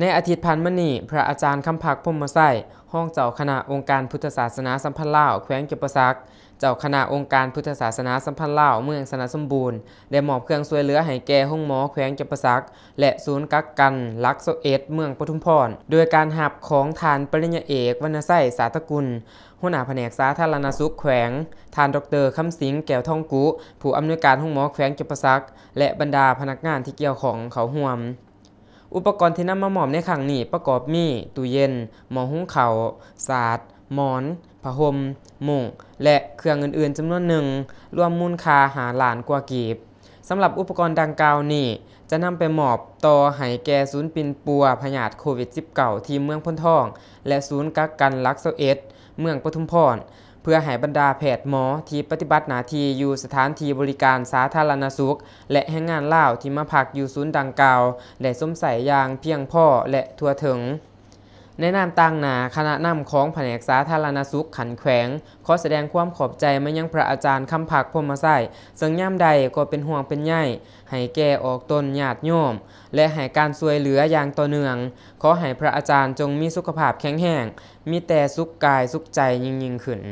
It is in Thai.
ในอาทิตย์พันมณี พระอาจารย์คำพักพมมาไส้ห้องเจ้าคณะองค์การพุทธศาสนาสัมพันธ์ลาแขวงเก็บประซัก เจ้าคณะองค์การพุทธศาสนาสัมพันธ์ลาเมืองสนสมบูรณ์ ได้มอบเครื่องช่วยเหลือให้แก่ห้องหมอแขวงเก็บประซัก และศูนย์กักกันลักโซเอตเมืองปทุมพร โดยการหับของทานปริญญาเอกวรรณไส้สาธกุลหัวหน้าแผนกสาธารณสุขแขวง ทานดรคำสิงแก้วทองกุผู้อำนวยการห้องหมอแขวงเก็บประซัก และบรรดาพนักงานที่เกี่ยวของเขาห่วมอุปกรณ์ที่นำมาหมอบในครั้งนี้ประกอบมีตู้เย็น หม้อหุงข้าวสาดหมอนผ้าห่มมุ้งและเครื่องอื่นๆจำนวนหนึ่งรวมมูลค่าหาล้านกว่ากีบสำหรับอุปกรณ์ดังกล่าวนี้ จะนำไปมอบต่อให้แก่ศูนย์ปินปัว พยาธิโควิด -19 ที่เมืองพ้นท่อง และศูนย์กักกันลักเซเอสเมืองปทุมพรเพื่อให้บรรดาแพทย์หมอที่ปฏิบัติหน้าที่อยู่สถานที่บริการสาธารณสุข และแห่งงานเล่าที่มาพักอยู่ศูนย์ดังกล่าวได้สมใส่ยางเพียงพ่อและทั่วถึง ในนามต่างหนาคณะนำของแผนกสาธารณสุขขันแขวงขอแสดงความขอบใจมายังพระอาจารย์คำผักพมมาไส่ซึ่งย่ำใดก็เป็นห่วงเป็นใยให้แก่ออกตนหยาดโยมและให้การช่วยเหลืออย่างต่อเนื่อง ขอให้พระอาจารย์จงมีสุขภาพแข็งแรงมีแต่สุขกายสุขใจยิ่งยิ่งขึ้น